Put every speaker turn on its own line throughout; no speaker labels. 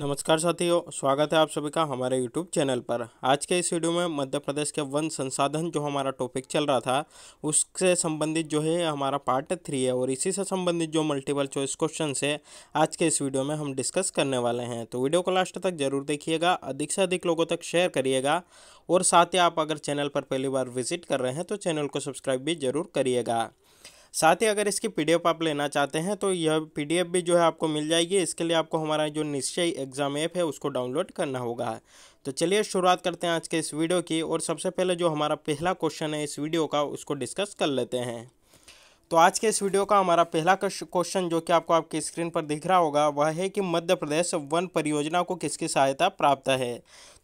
नमस्कार साथियों स्वागत है आप सभी का हमारे यूट्यूब चैनल पर आज के इस वीडियो में मध्य प्रदेश के वन संसाधन जो हमारा टॉपिक चल रहा था उससे संबंधित जो है हमारा पार्ट थ्री है और इसी से संबंधित जो मल्टीपल चॉइस क्वेश्चन है आज के इस वीडियो में हम डिस्कस करने वाले हैं तो वीडियो को लास्ट तक जरूर देखिएगा अधिक से अधिक लोगों तक शेयर करिएगा और साथ ही आप अगर चैनल पर पहली बार विजिट कर रहे हैं तो चैनल को सब्सक्राइब भी जरूर करिएगा साथ ही अगर इसकी पी आप लेना चाहते हैं तो यह पी भी जो है आपको मिल जाएगी इसके लिए आपको हमारा जो निश्चय एग्ज़ाम ऐप है उसको डाउनलोड करना होगा तो चलिए शुरुआत करते हैं आज के इस वीडियो की और सबसे पहले जो हमारा पहला क्वेश्चन है इस वीडियो का उसको डिस्कस कर लेते हैं तो आज के इस वीडियो का हमारा पहला क्वेश्चन जो कि आपको आपकी स्क्रीन पर दिख रहा होगा वह है कि मध्य प्रदेश वन परियोजना को किसकी सहायता प्राप्त है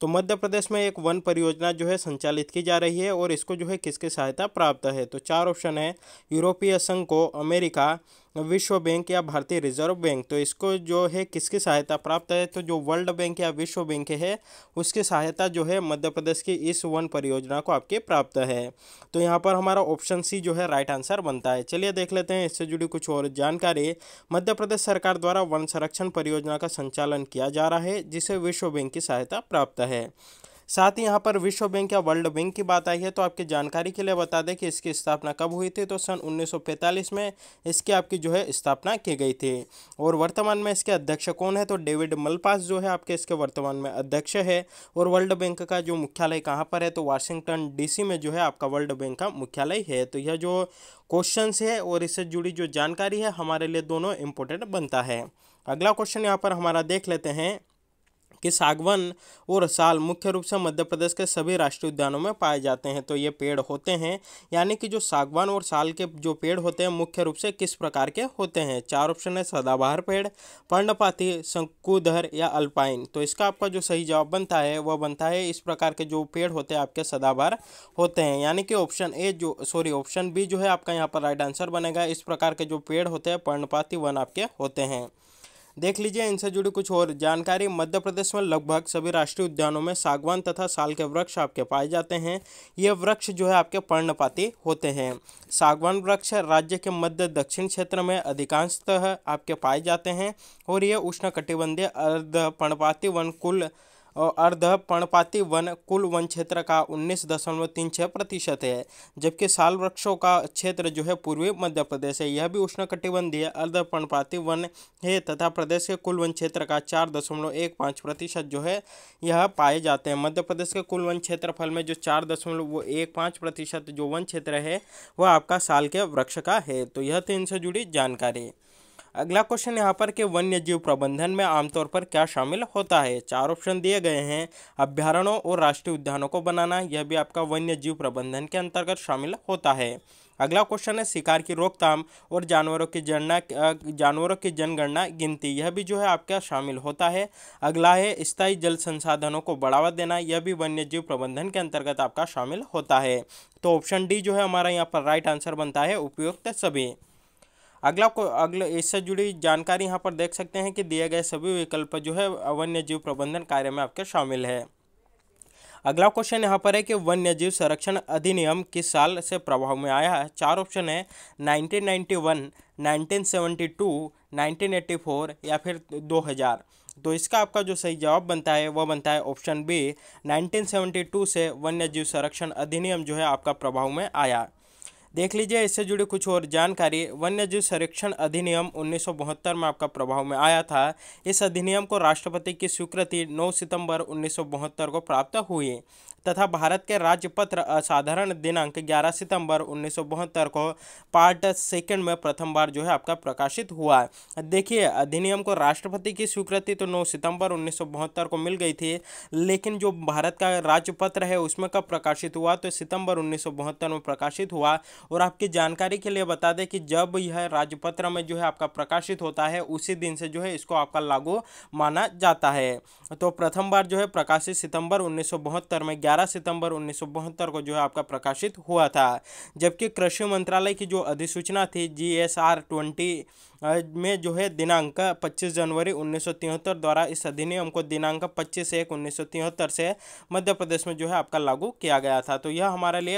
तो मध्य प्रदेश में एक वन परियोजना जो है संचालित की जा रही है और इसको जो है किसकी सहायता प्राप्त है तो चार ऑप्शन है यूरोपीय संघ को अमेरिका विश्व बैंक या भारतीय रिजर्व बैंक तो इसको जो है किसकी सहायता प्राप्त है तो जो वर्ल्ड बैंक या विश्व बैंक है उसकी सहायता जो है मध्य प्रदेश की इस वन परियोजना को आपके प्राप्त है तो यहाँ पर हमारा ऑप्शन सी जो है राइट आंसर बनता है चलिए देख लेते हैं इससे जुड़ी कुछ और जानकारी मध्य प्रदेश सरकार द्वारा वन संरक्षण परियोजना का संचालन किया जा रहा है जिसे विश्व बैंक की सहायता प्राप्त है साथ ही यहाँ पर विश्व बैंक या वर्ल्ड बैंक की बात आई है तो आपकी जानकारी के लिए बता दें कि इसकी स्थापना कब हुई थी तो सन उन्नीस में इसकी आपकी जो है स्थापना की गई थी और वर्तमान में इसके अध्यक्ष कौन है तो डेविड मलपास जो है आपके इसके वर्तमान में अध्यक्ष है और वर्ल्ड बैंक का जो मुख्यालय कहाँ पर है तो वाशिंगटन डीसी में जो है आपका वर्ल्ड बैंक का मुख्यालय है तो यह जो क्वेश्चन है और इससे जुड़ी जो जानकारी है हमारे लिए दोनों इम्पोर्टेंट बनता है अगला क्वेश्चन यहाँ पर हमारा देख लेते हैं कि सागवन और साल मुख्य रूप से मध्य प्रदेश के सभी राष्ट्रीय उद्यानों में पाए जाते हैं तो ये पेड़ होते हैं यानी कि जो सागवान और साल के जो पेड़ होते हैं मुख्य रूप से किस प्रकार के होते हैं चार ऑप्शन है सदाबहार पेड़ पर्णपाती शंकुधर या अल्पाइन तो इसका आपका जो सही जवाब बनता है वह बनता है इस प्रकार के जो पेड़ होते हैं आपके सदाबहार होते हैं यानी कि ऑप्शन ए जो सॉरी ऑप्शन बी जो है आपका यहाँ पर राइट आंसर बनेगा इस प्रकार के जो पेड़ होते हैं पर्णपाती वन आपके होते हैं देख लीजिए इनसे जुड़ी कुछ और जानकारी मध्य प्रदेश में लगभग सभी राष्ट्रीय उद्यानों में सागवान तथा साल के वृक्ष आपके पाए जाते हैं ये वृक्ष जो है आपके पर्णपाती होते हैं सागवान वृक्ष राज्य के मध्य दक्षिण क्षेत्र में अधिकांशतः आपके पाए जाते हैं और ये उष्णकटिबंधीय अर्ध पर्णपाती वन कुल अर्ध पर्णपाती वन कुल वन क्षेत्र का उन्नीस दशमलव तीन छः प्रतिशत है जबकि साल वृक्षों का क्षेत्र जो है पूर्वी मध्य प्रदेश है यह भी उष्णकटिबंधीय अर्ध पर्णपाती वन है तथा प्रदेश के कुल वन क्षेत्र का चार दशमलव एक पाँच प्रतिशत जो है यह पाए जाते हैं मध्य प्रदेश के कुल वन क्षेत्रफल में जो चार दशमलव एक पाँच प्रतिशत जो वन क्षेत्र है वह आपका साल के वृक्ष का है तो यह तीन इनसे जुड़ी जानकारी अगला क्वेश्चन यहाँ पर कि वन्य जीव प्रबंधन में आमतौर पर क्या शामिल होता है चार ऑप्शन दिए गए हैं अभ्यारणों और राष्ट्रीय उद्यानों को बनाना यह भी आपका वन्य जीव प्रबंधन के अंतर्गत शामिल होता है अगला क्वेश्चन है शिकार की रोकथाम और जानवरों की जनगणना जानवरों की जनगणना गिनती यह भी जो है आपका शामिल होता है अगला है स्थायी जल संसाधनों को बढ़ावा देना यह भी वन्य जीव प्रबंधन के अंतर्गत आपका शामिल होता है तो ऑप्शन डी जो है हमारा यहाँ पर राइट आंसर बनता है उपयुक्त सभी अगला को अगला इससे जुड़ी जानकारी यहाँ पर देख सकते हैं कि दिए गए सभी विकल्प जो है वन्य जीव प्रबंधन कार्य में आपके शामिल है अगला क्वेश्चन यहाँ पर है कि वन्य जीव संरक्षण अधिनियम किस साल से प्रभाव में आया है चार ऑप्शन है 1991, 1972, 1984 या फिर 2000 तो इसका आपका जो सही जवाब बनता है वह बनता है ऑप्शन बी 1972 से वन्य जीव संरक्षण अधिनियम जो है आपका प्रभाव में आया देख लीजिए इससे जुड़ी कुछ और जानकारी वन्य जीव संरक्षण अधिनियम उन्नीस में आपका प्रभाव में आया था इस अधिनियम को राष्ट्रपति की स्वीकृति 9 सितंबर उन्नीस को प्राप्त हुई तथा भारत के राज्यपत्र असाधारण दिनांक 11 सितंबर उन्नीस को पार्ट सेकंड में प्रथम बार जो है आपका प्रकाशित हुआ देखिए अधिनियम को राष्ट्रपति की स्वीकृति तो 9 सितंबर उन्नीस को मिल गई थी लेकिन जो भारत का राज्यपत्र है उसमें कब प्रकाशित हुआ तो सितंबर उन्नीस में प्रकाशित हुआ और आपकी जानकारी के लिए बता दें कि जब यह राजपत्र में जो है आपका प्रकाशित होता है उसी दिन से जो है इसको आपका लागू माना जाता है तो प्रथम बार जो है प्रकाशित सितंबर उन्नीस में ग्यारह सितंबर उन्नीस को जो है आपका प्रकाशित हुआ था जबकि कृषि मंत्रालय की जो अधिसूचना थी जी एस आर ट्वेंटी में जो है दिनांक 25 जनवरी उन्नीस द्वारा इस अधिनियम को दिनांक 25 एक उन्नीस से मध्य प्रदेश में जो है आपका लागू किया गया था तो यह हमारे लिए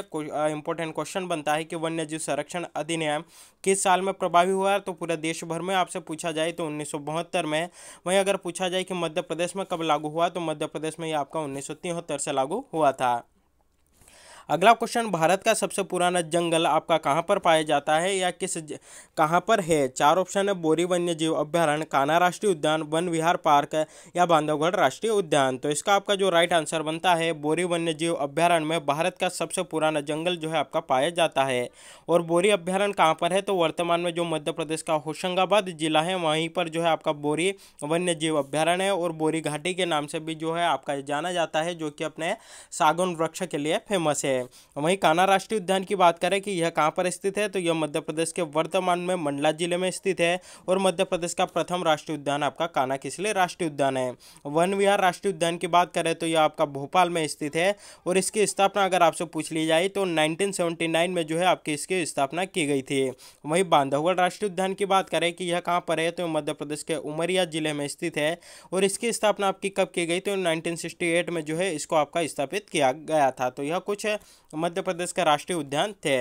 इंपॉर्टेंट क्वेश्चन बनता है के वन्य जीव संरक्षण अधिनियम किस साल में प्रभावी हुआ तो पूरा देश भर में आपसे पूछा जाए तो उन्नीस में वहीं अगर पूछा जाए कि मध्य प्रदेश में कब लागू हुआ तो मध्य प्रदेश में ये आपका उन्नीस से लागू हुआ था अगला क्वेश्चन भारत का सबसे पुराना जंगल आपका कहाँ पर पाया जाता है या किस कहाँ पर है चार ऑप्शन है बोरी वन्य जीव अभ्यारण्य काना राष्ट्रीय उद्यान वन विहार पार्क या बांधवगढ़ राष्ट्रीय उद्यान तो इसका आपका जो राइट आंसर बनता है बोरी वन्य जीव अभ्यारण्य में भारत का सबसे पुराना जंगल जो है आपका पाया जाता है और बोरी अभ्यारण्य कहाँ पर है तो वर्तमान में जो मध्य प्रदेश का होशंगाबाद जिला है वहीं पर जो है आपका बोरी वन्य जीव अभ्यारण्य है और बोरी घाटी के नाम से भी जो है आपका जाना जाता है जो कि अपने सागुन वृक्ष के लिए फेमस है है वहीं कान्हा राष्ट्रीय उद्यान की बात करें कि यह कहाँ पर स्थित है तो यह मध्य प्रदेश के वर्तमान में मंडला जिले में स्थित है और मध्य प्रदेश का प्रथम राष्ट्रीय उद्यान आपका कान्हा किसले राष्ट्रीय उद्यान है वन विहार राष्ट्रीय उद्यान की बात करें तो यह आपका भोपाल में स्थित है और इसकी स्थापना अगर आपसे पूछ ली जाए तो नाइनटीन में जो है आपकी इसकी स्थापना की गई थी वहीं बांधवगढ़ राष्ट्रीय उद्यान की बात करें कि यह कहाँ पर है तो मध्य प्रदेश के उमरिया जिले में स्थित है और इसकी स्थापना आपकी कब की गई तो 1968 में जो है इसको आपका स्थापित किया गया था तो यह कुछ है मध्य प्रदेश का राष्ट्रीय उद्यान थे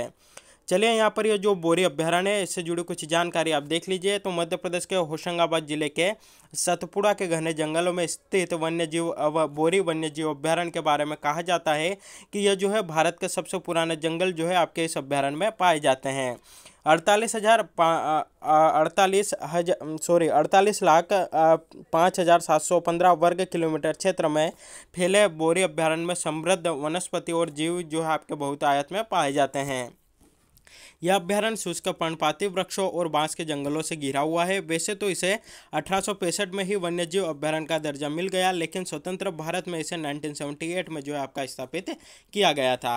चलिए यहाँ पर ये जो बोरी अभ्यारण्य है इससे जुड़ी कुछ जानकारी आप देख लीजिए तो मध्य प्रदेश के होशंगाबाद जिले के सतपुड़ा के घने जंगलों में स्थित वन्य जीव बोरी वन्य जीव अभ्यारण्य के बारे में कहा जाता है कि यह जो है भारत के सबसे पुराने जंगल जो है आपके इस अभ्यारण्य में पाए जाते हैं अड़तालीस हज़ार अड़तालीस हजार सॉरी अड़तालीस लाख पाँच हज़ार सात सौ पंद्रह वर्ग किलोमीटर क्षेत्र में फैले बोरी अभ्यारण्य में समृद्ध वनस्पति और जीव जो है आपके बहुत आयत में पाए जाते हैं यह अभ्यारण्य शुष्क पर्णपाती वृक्षों और बांस के जंगलों से घिरा हुआ है वैसे तो इसे अठारह में ही वन्यजीव अभ्यारण्य का दर्जा मिल गया लेकिन स्वतंत्र भारत में इसे 1978 में जो है आपका स्थापित किया गया था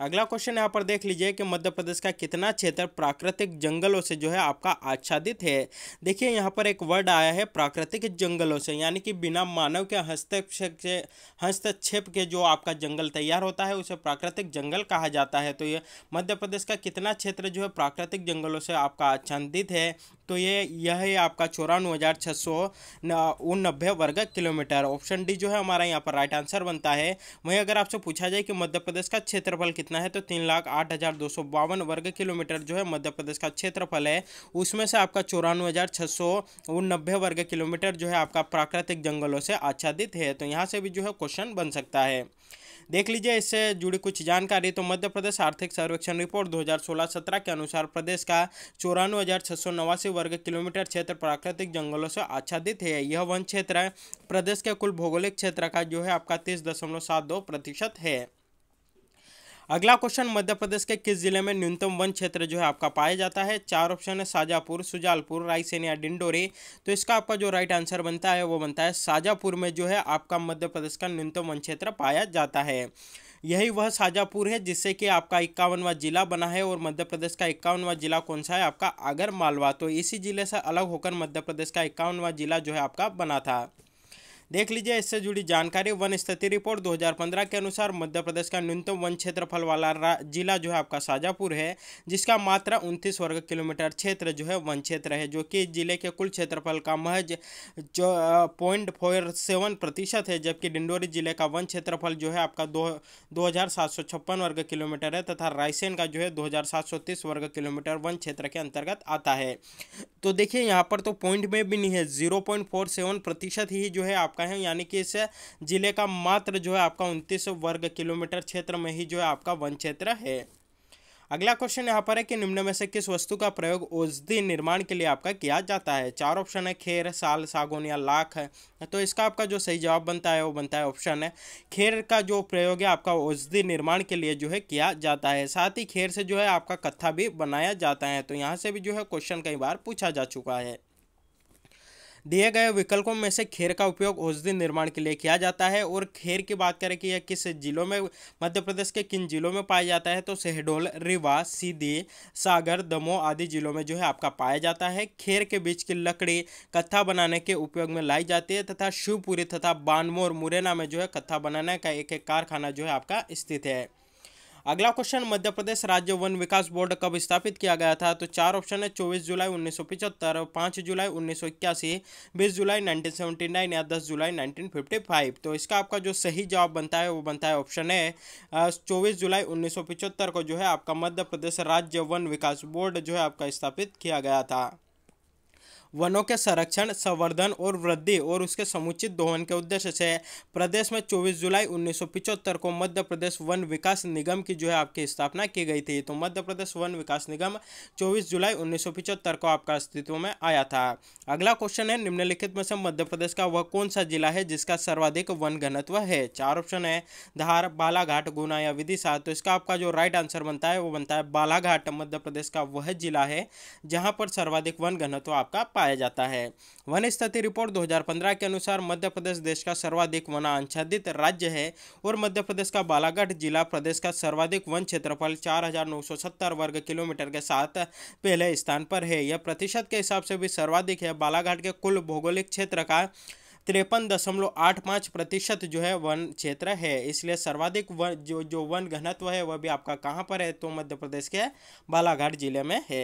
अगला क्वेश्चन यहाँ पर देख लीजिए कि मध्य प्रदेश का कितना क्षेत्र प्राकृतिक जंगलों से जो है आपका आच्छादित है देखिए यहाँ पर एक वर्ड आया है प्राकृतिक जंगलों से यानी कि बिना मानव के हस्तक्षेप से हस्तक्षेप के जो आपका जंगल तैयार होता है उसे प्राकृतिक जंगल कहा जाता है तो ये मध्य प्रदेश का कितना क्षेत्र जो है प्राकृतिक जंगलों से आपका आच्छादित है तो ये यह है आपका चौरानवे हज़ार छः सौ नब्बे वर्ग किलोमीटर ऑप्शन डी जो है हमारा यहाँ पर राइट आंसर बनता है वहीं अगर आपसे पूछा जाए कि मध्य प्रदेश का क्षेत्रफल कितना है तो तीन लाख आठ हज़ार दो सौ बावन वर्ग किलोमीटर जो है मध्य प्रदेश का क्षेत्रफल है उसमें से आपका चौरानवे हज़ार छः सौ नब्बे वर्ग किलोमीटर जो है आपका प्राकृतिक जंगलों से आच्छादित है तो यहाँ से भी जो है क्वेश्चन बन सकता है देख लीजिए इससे जुड़ी कुछ जानकारी तो मध्य प्रदेश आर्थिक सर्वेक्षण रिपोर्ट 2016-17 के अनुसार प्रदेश का चौरानवे वर्ग किलोमीटर क्षेत्र प्राकृतिक जंगलों से आच्छादित है यह वन क्षेत्र प्रदेश के कुल भौगोलिक क्षेत्र का जो है आपका तीस प्रतिशत है अगला क्वेश्चन मध्य प्रदेश के किस जिले में न्यूनतम वन क्षेत्र जो है आपका पाया जाता है चार ऑप्शन है शाजापुर सुजालपुर रायसेन या डिंडोरी तो इसका आपका जो राइट आंसर बनता है वो बनता है शाजापुर में जो है आपका मध्य प्रदेश का न्यूनतम वन क्षेत्र पाया जाता है यही वह साजापुर है जिससे कि आपका इक्यावनवा जिला बना है और मध्य प्रदेश का इक्यावनवा जिला कौन सा है आपका आगर मालवा तो इसी जिले से अलग होकर मध्य प्रदेश का इक्यावनवा जिला जो है आपका बना था देख लीजिए इससे जुड़ी जानकारी वन स्थिति रिपोर्ट 2015 के अनुसार मध्य प्रदेश का न्यूनतम वन क्षेत्रफल वाला जिला जो है आपका शाजापुर है जिसका मात्रा उनतीस वर्ग किलोमीटर क्षेत्र जो है वन क्षेत्र है जो कि जिले के कुल क्षेत्रफल का महज पॉइंट फोर सेवन प्रतिशत है जबकि डिंडोरी जिले का वन क्षेत्रफल जो है आपका दो दो हज़ार सात सौ छप्पन वर्ग किलोमीटर है तथा रायसेन का जो है दो हज़ार सात सौ तीस वर्ग किलोमीटर वन क्षेत्र के अंतर्गत आता है तो देखिए यहाँ पर तो पॉइंट में भी नहीं है जीरो पॉइंट फोर सेवन प्रतिशत ही जो है आपका चुका है यानी कि इस जिले का मात्र जो है आपका उनतीस वर्ग किलोमीटर क्षेत्र में ही जो है आपका वन क्षेत्र है अगला क्वेश्चन यहाँ पर है कि निम्न में से किस वस्तु का प्रयोग औषधि निर्माण के लिए आपका किया जाता है चार ऑप्शन है खेर साल सागौन या लाख है तो इसका आपका जो सही जवाब बनता है वो बनता है ऑप्शन है खेर का जो प्रयोग है आपका औषधि निर्माण के लिए जो है किया जाता है साथ ही खेर से जो है आपका कत्था भी बनाया जाता है तो यहाँ से भी जो है क्वेश्चन कई बार पूछा जा चुका है दिए गए विकल्पों में से खेर का उपयोग औषधि निर्माण के लिए किया जाता है और खेर की बात करें कि यह किस जिलों में मध्य प्रदेश के किन जिलों में पाया जाता है तो शहडोल रीवा सीधी सागर दमोह आदि जिलों में जो है आपका पाया जाता है खेर के बीच की लकड़ी कत्था बनाने के उपयोग में लाई जाती है तथा शिवपुरी तथा बानमोर मुरैना में जो है कत्था बनाने का एक एक कारखाना जो है आपका स्थित है अगला क्वेश्चन मध्य प्रदेश राज्य वन विकास बोर्ड कब स्थापित किया गया था तो चार ऑप्शन है चौबीस जुलाई उन्नीस सौ पिचहत्तर पाँच जुलाई उन्नीस सौ इक्यासी बीस जुलाई नाइनटीन सेवेंटी नाइन या दस जुलाई नाइनटीन फिफ्टी फाइव तो इसका आपका जो सही जवाब बनता है वो बनता है ऑप्शन है चौबीस जुलाई उन्नीस सौ पिचहत्तर को जो है आपका मध्य प्रदेश राज्य वन विकास बोर्ड जो है आपका स्थापित किया गया था वनों के संरक्षण संवर्धन और वृद्धि और उसके समुचित दोहन के उद्देश्य से प्रदेश में चौबीस जुलाई उन्नीस को मध्य प्रदेश वन विकास निगम की जो है आपकी स्थापना की गई थी तो मध्य प्रदेश वन विकास निगम चौबीस जुलाई उन्नीस को आपका अस्तित्व में आया था अगला क्वेश्चन है निम्नलिखित में से मध्य प्रदेश का वह कौन सा जिला है जिसका सर्वाधिक वन घनत्व है चार ऑप्शन है धार बालाघाट गुना या विदिशा तो इसका आपका जो राइट आंसर बनता है वो बनता है बालाघाट मध्य प्रदेश का वह जिला है जहाँ पर सर्वाधिक वन घनत्व आपका पाया जाता है वन स्थिति रिपोर्ट 2015 के अनुसार मध्य प्रदेश देश का सर्वाधिक आच्छादित राज्य है और मध्य प्रदेश का बालाघाट जिला प्रदेश का सर्वाधिक वन क्षेत्रफल 4,970 वर्ग किलोमीटर के साथ पहले स्थान पर है यह प्रतिशत के हिसाब से भी सर्वाधिक है बालाघाट के कुल भौगोलिक क्षेत्र का तिरपन दशमलव आठ पाँच प्रतिशत जो है वन क्षेत्र है इसलिए सर्वाधिक वन जो जो वन घनत्व है वह भी आपका कहाँ पर है तो मध्य प्रदेश के बालाघाट जिले में है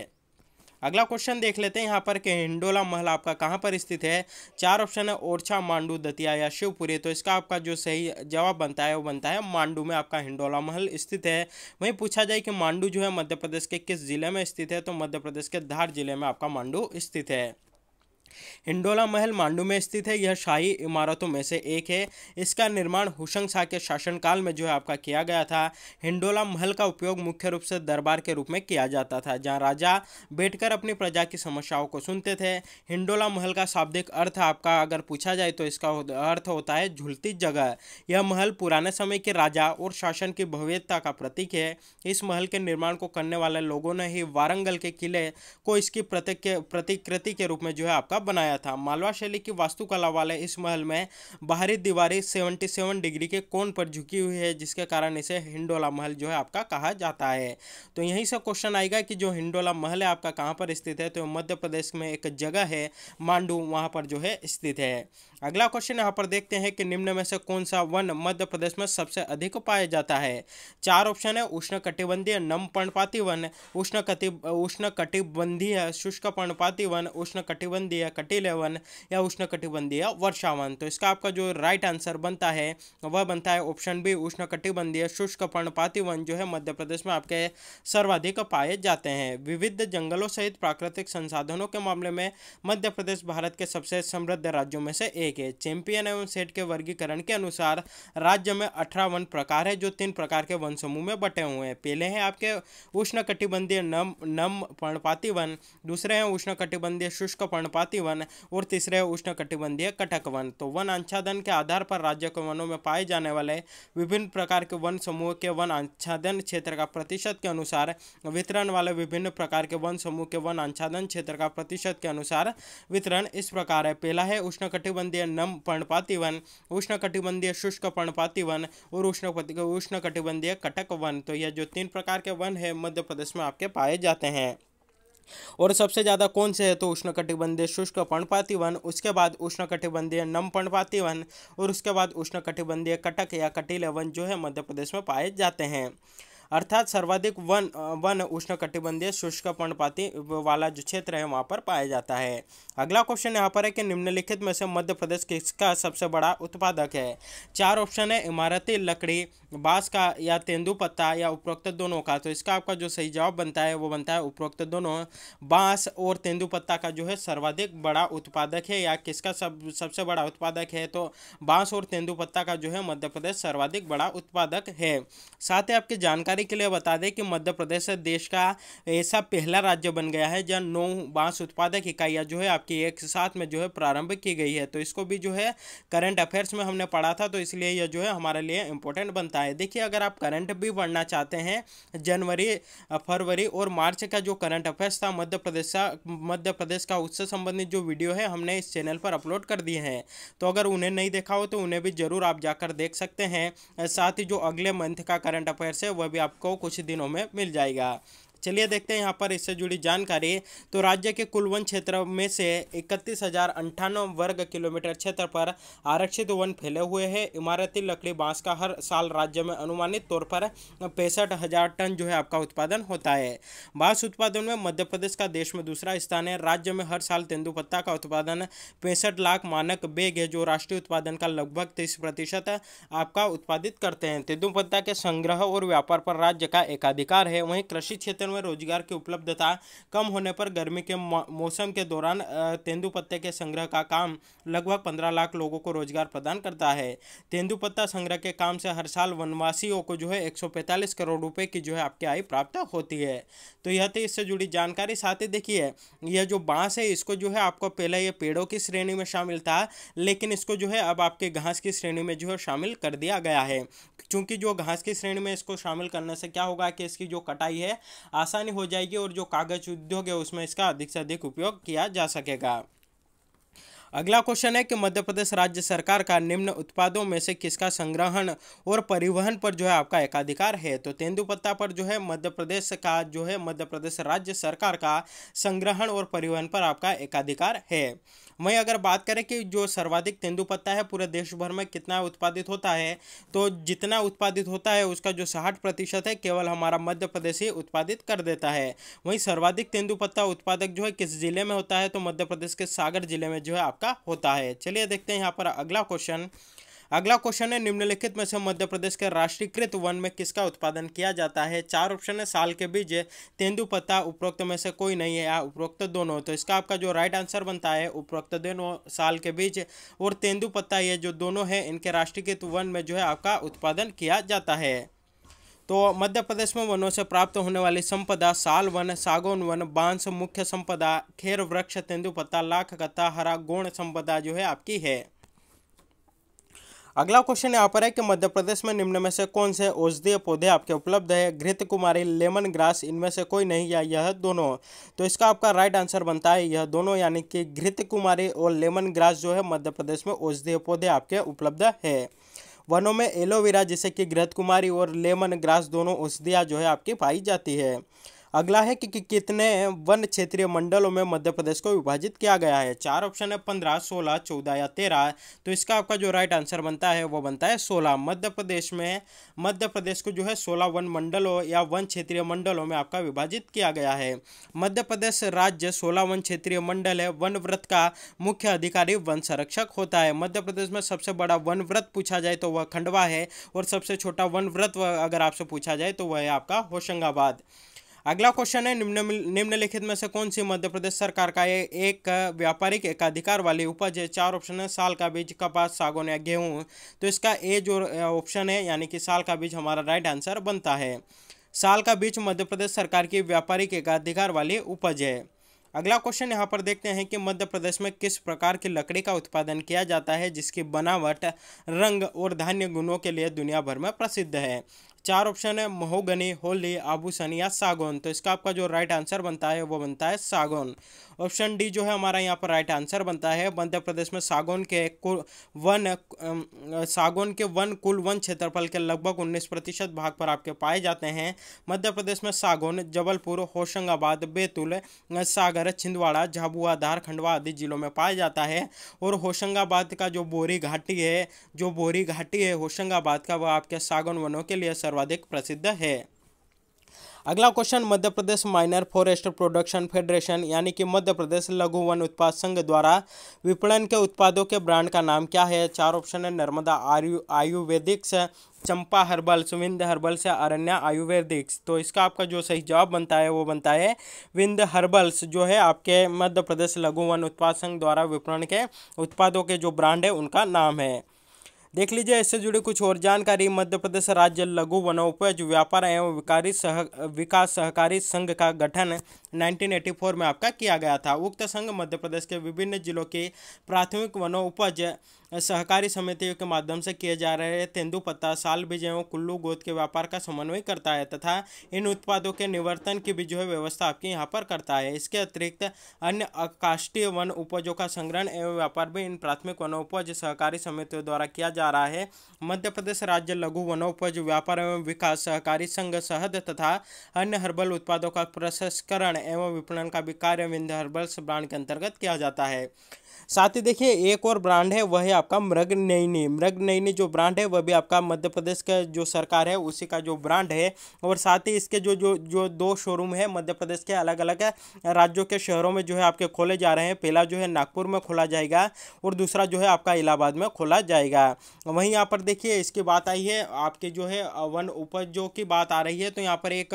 अगला क्वेश्चन देख लेते हैं यहाँ पर कि हिंडोला महल आपका कहाँ पर स्थित है चार ऑप्शन है ओरछा मांडू दतिया या शिवपुरी तो इसका आपका जो सही जवाब बनता है वो बनता है मांडू में आपका हिंडोला महल स्थित है वहीं पूछा जाए कि मांडू जो है मध्य प्रदेश के किस जिले में स्थित है तो मध्य प्रदेश के धार जिले में आपका मांडू स्थित है हिंडोला महल मांडू में स्थित है यह शाही इमारतों में से एक है इसका निर्माण हुशंग शाह के शासनकाल में जो है आपका किया गया था हिंडोला महल का उपयोग मुख्य रूप से दरबार के रूप में किया जाता था जहां राजा बैठकर अपनी प्रजा की समस्याओं को सुनते थे हिंडोला महल का शाब्दिक अर्थ आपका अगर पूछा जाए तो इसका अर्थ होता है झुलती जगह यह महल पुराने समय के राजा और शासन की भव्यता का प्रतीक है इस महल के निर्माण को करने वाले लोगों ने ही वारंगल के किले को इसकी प्रतिक प्रतिकृति के रूप में जो है आपका कब बनाया था मालवा शैली की वास्तुकला वाले इस महल में बाहरी दीवारें 77 डिग्री के कोण पर झुकी हुई है जिसके कारण इसे हिंडोला महल जो है आपका कहा जाता है तो यहीं से क्वेश्चन आएगा कि जो हिंडोला महल है आपका कहाँ पर स्थित है तो मध्य प्रदेश में एक जगह है मांडू वहाँ पर जो है स्थित है अगला क्वेश्चन यहाँ पर देखते हैं कि निम्न में से कौन सा वन मध्य प्रदेश में सबसे अधिक पाया जाता है चार ऑप्शन है उष्ण कटिबंधीय नम पर्णपाती वन उष्ण कटिब उष्ण कटिबंधीय शुष्क पर्णपाती वन उष्ण कटिबंधीय या कटिलेवन या उष्णकटिबंधीय वर्षावन तो इसका आपका जो राइट आंसर बनता है वह बनता है ऑप्शन बी उष्णकटिबंधीय शुष्क पर्णपाती वन जो है मध्य प्रदेश में आपके सर्वाधिक पाए जाते हैं विविध जंगलों सहित प्राकृतिक संसाधनों के मामले में मध्य प्रदेश भारत के सबसे समृद्ध राज्यों में से एक है चैंपियन एवं सेट के वर्गीकरण के अनुसार राज्य में अठारह वन प्रकार है जो तीन प्रकार के वन समूह में बटे हुए हैं पहले हैं आपके उष्णकटिबंधीय नम नम पर्णपाती वन दूसरे हैं उष्णकटिबंधीय शुष्क पर्णपाती पर्वतीय वन और तीसरे है उष्ण कटिबंधीय कटक वन तो वन आच्छादन के आधार पर राज्य के वनों में पाए जाने वाले विभिन्न प्रकार के वन समूह के वन आच्छादन क्षेत्र का प्रतिशत के अनुसार वितरण वाले विभिन्न प्रकार के वन समूह के वन आच्छादन क्षेत्र का प्रतिशत के अनुसार वितरण इस प्रकार है पहला है उष्ण कटिबंधीय नम पर्णपाती वन उष्ण कटिबंधीय शुष्क पर्णपाती वन और उष्ण उष्ण कटिबंधीय कटक वन तो यह जो तीन प्रकार के वन है मध्य प्रदेश में आपके पाए जाते हैं और सबसे ज़्यादा कौन से है तो उष्णकटिबंधीय शुष्क पर्णपाती वन उसके बाद उष्णकटिबंधीय नम पर्णपाती वन और उसके बाद उष्णकटिबंधीय कटक या कटिले वन जो है मध्य प्रदेश में पाए जाते हैं अर्थात सर्वाधिक वन वन उष्णकटिबंधीय शुष्क पर्णपाती वाला जो क्षेत्र है वहाँ पर पाया जाता है अगला क्वेश्चन यहाँ पर है कि निम्नलिखित में से मध्य प्रदेश किसका सबसे बड़ा उत्पादक है चार ऑप्शन है इमारती लकड़ी बांस का या तेंदुपत्ता पत्ता या उपरोक्त दोनों का तो इसका आपका जो सही जवाब बनता है वो बनता है उपरोक्त दोनों बांस और तेंदुपत्ता पत्ता का जो है सर्वाधिक बड़ा उत्पादक है या किसका सब सबसे बड़ा उत्पादक है तो बांस और तेंदुपत्ता पत्ता का जो है मध्य प्रदेश सर्वाधिक बड़ा उत्पादक है साथ ही आपकी जानकारी जानकारी के लिए बता दें कि मध्य प्रदेश देश का ऐसा पहला राज्य बन गया है जहाँ नौ बांस उत्पादक इकाइयाँ जो है आपकी एक साथ में जो है प्रारंभ की गई है तो इसको भी जो है करंट अफेयर्स में हमने पढ़ा था तो इसलिए यह जो है हमारे लिए इम्पोर्टेंट बनता है देखिए अगर आप करंट भी पढ़ना चाहते हैं जनवरी फरवरी और मार्च का जो करंट अफेयर्स था मध्य प्रदेश का मध्य प्रदेश का उससे संबंधित जो वीडियो है हमने इस चैनल पर अपलोड कर दिए हैं तो अगर उन्हें नहीं देखा हो तो उन्हें भी जरूर आप जाकर देख सकते हैं साथ ही जो अगले मंथ का करंट अफेयर्स है वह भी आपको कुछ दिनों में मिल जाएगा चलिए देखते हैं यहाँ पर इससे जुड़ी जानकारी तो राज्य के कुल वन क्षेत्र में से इकतीस हजार अंठानवे वर्ग किलोमीटर क्षेत्र पर आरक्षित वन फैले हुए हैं इमारती लकड़ी बांस का हर साल राज्य में अनुमानित तौर पर पैंसठ हजार टन जो है आपका उत्पादन होता है बांस उत्पादन में मध्य प्रदेश का देश में दूसरा स्थान है राज्य में हर साल तेंदुपत्ता का उत्पादन पैंसठ लाख मानक बेग है जो राष्ट्रीय उत्पादन का लगभग तीस प्रतिशत आपका उत्पादित करते हैं तेंदुपत्ता के संग्रह और व्यापार पर राज्य का एकाधिकार है वहीं कृषि क्षेत्र सीजन में रोजगार की उपलब्धता कम होने पर गर्मी के मौसम के दौरान तेंदुपत्ते के संग्रह का काम लगभग पंद्रह लाख लोगों को रोजगार प्रदान करता है तेंदुपत्ता संग्रह के काम से हर साल वनवासियों को जो है एक करोड़ रुपये की जो है आपकी आय प्राप्त होती है तो यह थी तो इससे जुड़ी जानकारी साथ ही देखिए यह जो बांस है इसको जो है आपको पहले ये पेड़ों की श्रेणी में शामिल था लेकिन इसको जो है अब आपके घास की श्रेणी में जो है शामिल कर दिया गया है क्योंकि जो घास की श्रेणी में इसको शामिल करने से क्या होगा कि इसकी जो कटाई है आसानी हो जाएगी और जो कागज उद्योग है उसमें इसका अधिक से अधिक उपयोग किया जा सकेगा अगला क्वेश्चन है कि मध्य प्रदेश राज्य सरकार का निम्न उत्पादों में से किसका संग्रहण और परिवहन पर जो है आपका एकाधिकार है तो तेंदुपत्ता पर जो है मध्य प्रदेश का जो है मध्य प्रदेश राज्य सरकार का संग्रहण और परिवहन पर आपका एकाधिकार है वहीं अगर बात करें कि जो सर्वाधिक तेंदुपत्ता है पूरे देश भर में कितना उत्पादित होता है तो जितना उत्पादित होता है उसका जो साठ प्रतिशत है केवल हमारा मध्य प्रदेश ही उत्पादित कर देता है वहीं सर्वाधिक तेंदुपत्ता उत्पादक जो है किस जिले में होता है तो मध्य प्रदेश के सागर जिले में जो है आपका होता है चलिए देखते हैं यहाँ पर अगला क्वेश्चन अगला क्वेश्चन है निम्नलिखित में से मध्य प्रदेश के राष्ट्रीयकृत वन में किसका उत्पादन किया जाता है चार ऑप्शन है साल के बीज तेंदुपत्ता उपरोक्त में से कोई नहीं है या उपरोक्त दोनों तो इसका आपका जो राइट आंसर बनता है उपरोक्त दोनों साल के बीज और तेंदुपत्ता ये जो दोनों है इनके राष्ट्रीयकृत वन में जो है आपका उत्पादन किया जाता है तो मध्य प्रदेश में वनों से प्राप्त होने वाली संपदा साल वन सागौन वन बांस मुख्य संपदा खेर वृक्ष तेंदुपत्ता लाख कत्ता हरा गोण संपदा जो है आपकी है अगला क्वेश्चन यहाँ पर है कि मध्य प्रदेश में निम्न में से कौन से औषधीय पौधे आपके उपलब्ध है घृत कुमारी लेमन ग्रास इनमें से कोई नहीं या यह दोनों तो इसका आपका राइट आंसर बनता है यह दोनों यानी कि घृत कुमारी और लेमन ग्रास जो है मध्य प्रदेश में औषधीय पौधे आपके उपलब्ध है वनों में एलोवेरा जैसे कि घृत कुमारी और लेमन ग्रास दोनों औषधियाँ जो है आपकी पाई जाती है अगला है कि, कि कितने वन क्षेत्रीय मंडलों में मध्य प्रदेश को विभाजित किया गया है चार ऑप्शन है पंद्रह सोलह चौदह या तेरह तो इसका आपका जो राइट आंसर बनता है वो बनता है सोलह मध्य प्रदेश में मध्य प्रदेश को जो है सोलह वन मंडलों या वन क्षेत्रीय मंडलों में आपका विभाजित किया गया है मध्य प्रदेश राज्य सोलह वन क्षेत्रीय मंडल है वन व्रत का मुख्य अधिकारी वन संरक्षक होता है मध्य प्रदेश में सबसे बड़ा वन व्रत पूछा जाए तो वह खंडवा है और सबसे छोटा वन व्रत अगर आपसे पूछा जाए तो वह है आपका होशंगाबाद अगला क्वेश्चन है निम्नलिखित में से कौन सी मध्य प्रदेश सरकार का एक व्यापारिक एकाधिकार वाली उपज है चार ऑप्शन है साल का बीज कपास सागौन या गेहूँ तो इसका ए जो ऑप्शन है यानी कि साल का बीज हमारा राइट आंसर बनता है साल का बीज मध्य प्रदेश सरकार की व्यापारिक एकाधिकार वाली उपज है अगला क्वेश्चन यहाँ पर देखते हैं कि मध्य प्रदेश में किस प्रकार की लकड़ी का उत्पादन किया जाता है जिसकी बनावट रंग और धान्य गुणों के लिए दुनिया भर में प्रसिद्ध है चार ऑप्शन है महोगनी होली आभूषण या सागौन तो इसका आपका जो राइट आंसर बनता है वो बनता है सागौन ऑप्शन डी जो है हमारा यहाँ पर राइट आंसर बनता है मध्य प्रदेश में सागौन के वन सागौन के वन कुल वन क्षेत्रफल के लगभग उन्नीस प्रतिशत भाग पर आपके पाए जाते हैं मध्य प्रदेश में सागौन जबलपुर होशंगाबाद बैतूल सागर छिंदवाड़ा झाबुआ धार खंडवा आदि जिलों में पाया जाता है और होशंगाबाद का जो बोरी घाटी है जो बोरी घाटी है होशंगाबाद का वह आपके सागौन वनों के लिए सर्वाधिक प्रसिद्ध है अगला question Madhya Pradesh minor forest production federation यानी कि मध्य प्रदेश लघु वन उत्पाद संघ द्वारा विपणन के उत्पादों के ब्रांड का नाम क्या है चार ऑप्शन है नर्मदा आयु आयुर्वेदिक्स चंपा हर्बल सुविंद हर्बल्स अरण्य आयुर्वेदिक्स तो इसका आपका जो सही जवाब बनता है वो बनता है विंद हर्बल्स जो है आपके मध्य प्रदेश लघु वन उत्पाद संघ द्वारा विपणन के उत्पादों के जो ब्रांड है उनका नाम है देख लीजिए इससे जुड़ी कुछ और जानकारी मध्य प्रदेश राज्य लघु वनोपज व्यापार एवं विकारी सह विकास सहकारी संघ का गठन 1984 में आपका किया गया था उक्त संघ मध्य प्रदेश के विभिन्न जिलों के प्राथमिक वनों उपज सहकारी समितियों के माध्यम से किए जा रहे तेंदुपत्ता साल बीज एवं कुल्लू गोद के व्यापार का समन्वय करता है तथा इन उत्पादों के निवर्तन की भी जो है व्यवस्था आपके यहाँ पर करता है इसके अतिरिक्त अन्य काष्टीय वन उपजों का संग्रहण एवं व्यापार भी इन प्राथमिक वनोपज सहकारी समितियों द्वारा किया जा रहा है मध्य प्रदेश राज्य लघु वनोपज व्यापार एवं विकास सहकारी संघ सहद तथा अन्य हर्बल उत्पादों का प्रसंस्करण निर्माण एवं विपणन का भी कार्य विंध्य हर्बल्स ब्रांड के अंतर्गत किया जाता है साथ ही देखिए एक और ब्रांड है वह है आपका मृग नैनी मृग नैनी जो ब्रांड है वह भी आपका मध्य प्रदेश का जो सरकार है उसी का जो ब्रांड है और साथ ही इसके जो जो जो दो शोरूम है मध्य प्रदेश के अलग अलग राज्यों के शहरों में जो है आपके खोले जा रहे हैं पहला जो है नागपुर में खोला जाएगा और दूसरा जो है आपका इलाहाबाद में खोला जाएगा वहीं यहाँ पर देखिए इसकी बात आई है आपके जो है वन उपजों की बात आ रही है तो यहाँ पर एक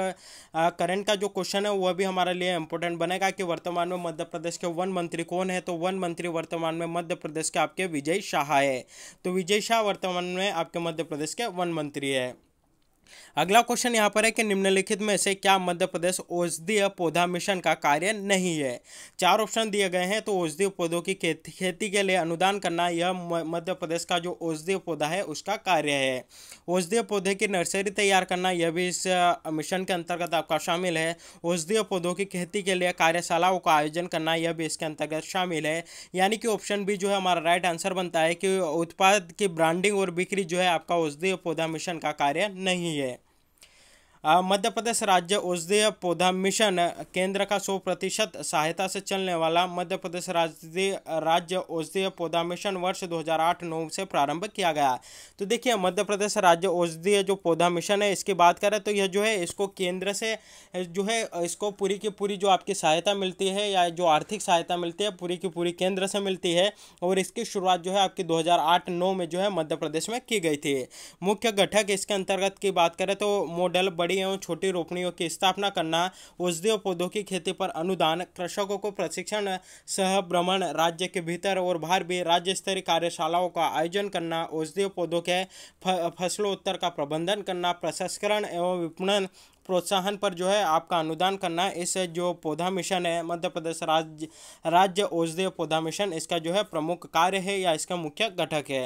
करंट का जो क्वेश्चन है वह भी हमारे हमारे लिए इंपॉर्टेंट बनेगा कि वर्तमान में मध्य प्रदेश के वन मंत्री कौन है तो वन मंत्री वर्तमान में मध्य प्रदेश के आपके विजय शाह है तो विजय शाह वर्तमान में आपके मध्य प्रदेश के वन मंत्री है अगला क्वेश्चन यहाँ पर है कि निम्नलिखित में से क्या मध्य प्रदेश औषधीय पौधा मिशन का कार्य नहीं है चार ऑप्शन दिए गए हैं तो औषधीय पौधों की खेती के लिए अनुदान करना यह मध्य प्रदेश का जो औषधीय पौधा है उसका कार्य है औषधीय पौधे की नर्सरी तैयार करना यह भी इस मिशन के अंतर्गत आपका शामिल है औषधीय पौधों की खेती के लिए कार्यशालाओं का आयोजन करना यह भी इसके अंतर्गत शामिल है यानी कि ऑप्शन बी जो है हमारा राइट आंसर बनता है कि उत्पाद की ब्रांडिंग और बिक्री जो है आपका औषधीय पौधा मिशन का कार्य नहीं है যে मध्य प्रदेश राज्य औषधीय पौधा मिशन केंद्र का 100 प्रतिशत सहायता से चलने वाला मध्य प्रदेश राज्य राज्य औषधीय पौधा मिशन वर्ष 2008-9 से प्रारंभ किया गया तो देखिए मध्य प्रदेश राज्य औषधीय जो पौधा मिशन है इसकी बात करें तो यह जो है इसको केंद्र से जो है इसको पूरी की पूरी जो आपकी सहायता मिलती है या जो आर्थिक सहायता मिलती है पूरी की पूरी केंद्र से मिलती है और इसकी शुरुआत जो है आपकी दो हज़ार में जो है मध्य प्रदेश में की गई थी मुख्य घटक इसके अंतर्गत की बात करें तो मॉडल बड़ी बड़ी एवं छोटी रोपणियों की स्थापना करना औषधीय पौधों की खेती पर अनुदान कृषकों को प्रशिक्षण सह भ्रमण राज्य के भीतर और बाहर भी राज्य स्तरीय कार्यशालाओं का आयोजन करना औषधीय पौधों के फसलोत्तर का प्रबंधन करना प्रसंस्करण एवं विपणन प्रोत्साहन पर जो है आपका अनुदान करना इस जो पौधा मिशन है मध्य प्रदेश राज्य राज्य औषधीय पौधा मिशन इसका जो है प्रमुख कार्य है या इसका मुख्य घटक है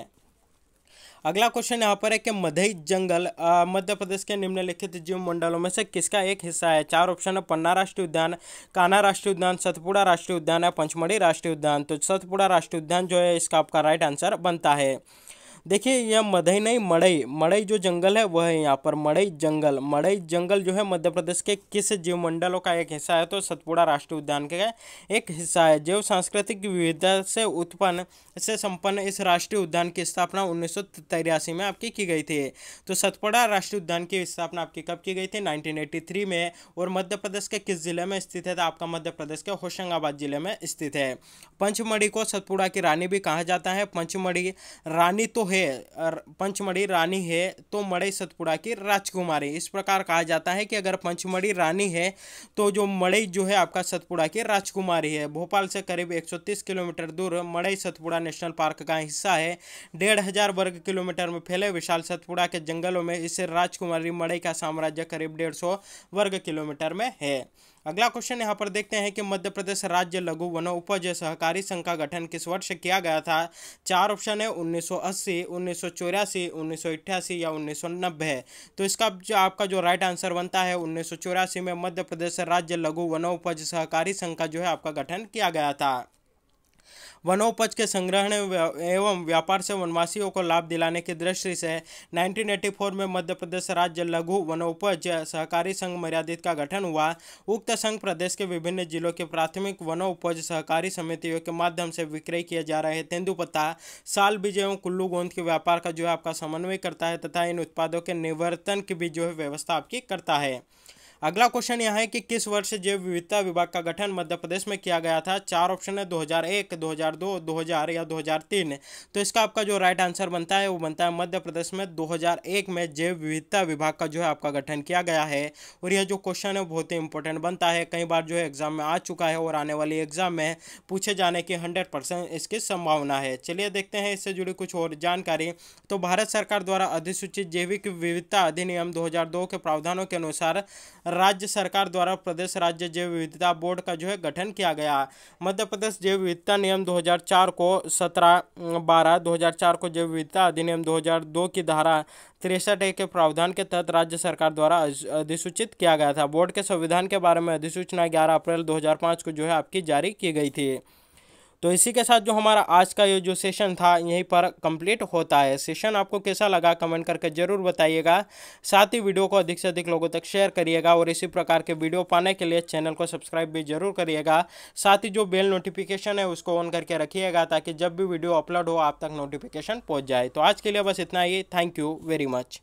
अगला क्वेश्चन यहाँ पर है कि मधई जंगल मध्य प्रदेश के निम्नलिखित जीव मंडलों में से किसका एक हिस्सा है चार ऑप्शन है पन्ना राष्ट्रीय उद्यान कान्हा राष्ट्रीय उद्यान सतपुड़ा राष्ट्रीय उद्यान है पंचमढ़ी राष्ट्रीय उद्यान तो सतपुड़ा राष्ट्रीय उद्यान जो है इसका आपका राइट आंसर बनता है देखिए यह मधई नहीं मड़ई मड़ई जो जंगल है वह है यहाँ पर मड़ई जंगल मड़ई जंगल जो है मध्य प्रदेश के किस जीव मंडलों का एक हिस्सा है तो सतपुड़ा राष्ट्रीय उद्यान का एक हिस्सा है जैव सांस्कृतिक विविधता से उत्पन्न से संपन्न इस राष्ट्रीय उद्यान की स्थापना उन्नीस में आपकी की गई थी तो सतपुड़ा राष्ट्रीय उद्यान की स्थापना आपकी कब की गई थी नाइनटीन में और मध्य प्रदेश के किस जिले में स्थित है तो आपका मध्य प्रदेश के होशंगाबाद जिले में स्थित है पंचमढ़ी को सतपुड़ा की रानी भी कहा जाता है पंचमढ़ी रानी तो है है पंचमढ़ी रानी है तो मड़ई सतपुड़ा की राजकुमारी इस प्रकार कहा जाता है कि अगर पंचमढ़ी रानी है तो जो मड़ई जो है आपका सतपुड़ा की राजकुमारी है भोपाल से करीब 130 किलोमीटर दूर मड़ई सतपुड़ा नेशनल पार्क का हिस्सा है डेढ़ हजार वर्ग किलोमीटर में फैले विशाल सतपुड़ा के जंगलों में इस राजकुमारी मड़ई का साम्राज्य करीब डेढ़ वर्ग किलोमीटर में है अगला क्वेश्चन यहाँ पर देखते हैं कि मध्य प्रदेश राज्य लघु उपज सहकारी संघ का गठन किस वर्ष किया गया था चार ऑप्शन है उन्नीस उन्नीस सौ सौ अस्सी चौरासी उन्नीस सौ अट्ठासी या उन्नीस सौ नब्बे तो इसका जो आपका जो राइट आंसर बनता है उन्नीस सौ चौरासी में मध्य प्रदेश राज्य लघु उपज सहकारी संघ का जो है आपका गठन किया गया था वनोपज के संग्रहण एवं व्यापार से वनवासियों को लाभ दिलाने की दृष्टि से 1984 में मध्य प्रदेश राज्य लघु वनोपज सहकारी संघ मर्यादित का गठन हुआ उक्त संघ प्रदेश के विभिन्न जिलों के प्राथमिक वनोपज सहकारी समितियों के माध्यम से विक्रय किए जा रहे तेंदुपत्ता साल बीज एवं कुल्लू गोंद के व्यापार का जो है आपका समन्वय करता है तथा इन उत्पादों के निवर्तन की भी जो है व्यवस्था आपकी करता है अगला क्वेश्चन यह है कि किस वर्ष जैव विविधता विभाग का गठन मध्य प्रदेश में किया गया था चार ऑप्शन है 2001, 2002, 2000 या 2003 तो इसका आपका जो राइट आंसर बनता है वो बनता है मध्य प्रदेश में 2001 में जैव विविधता विभाग का जो है आपका गठन किया गया है और यह जो क्वेश्चन है बहुत ही इंपॉर्टेंट बनता है कई बार जो है एग्जाम में आ चुका है और आने वाली एग्जाम में पूछे जाने की हंड्रेड इसकी संभावना है चलिए देखते हैं इससे जुड़ी कुछ और जानकारी तो भारत सरकार द्वारा अधिसूचित जैविक विविधता अधिनियम दो के प्रावधानों के अनुसार राज्य सरकार द्वारा प्रदेश राज्य जैव विविधता बोर्ड का जो है गठन किया गया मध्य प्रदेश जैव विविधता नियम 2004 को 17 बारह 2004 को जैव विविधता अधिनियम 2002 की धारा तिरसठ के प्रावधान के तहत राज्य सरकार द्वारा अधिसूचित किया गया था बोर्ड के संविधान के बारे में अधिसूचना ग्यारह अप्रैल दो को जो है आपकी जारी की गई थी तो इसी के साथ जो हमारा आज का ये जो सेशन था यहीं पर कंप्लीट होता है सेशन आपको कैसा लगा कमेंट करके ज़रूर बताइएगा साथ ही वीडियो को अधिक से अधिक लोगों तक शेयर करिएगा और इसी प्रकार के वीडियो पाने के लिए चैनल को सब्सक्राइब भी जरूर करिएगा साथ ही जो बेल नोटिफिकेशन है उसको ऑन करके रखिएगा ताकि जब भी वीडियो अपलोड हो आप तक नोटिफिकेशन पहुँच जाए तो आज के लिए बस इतना ही थैंक यू वेरी मच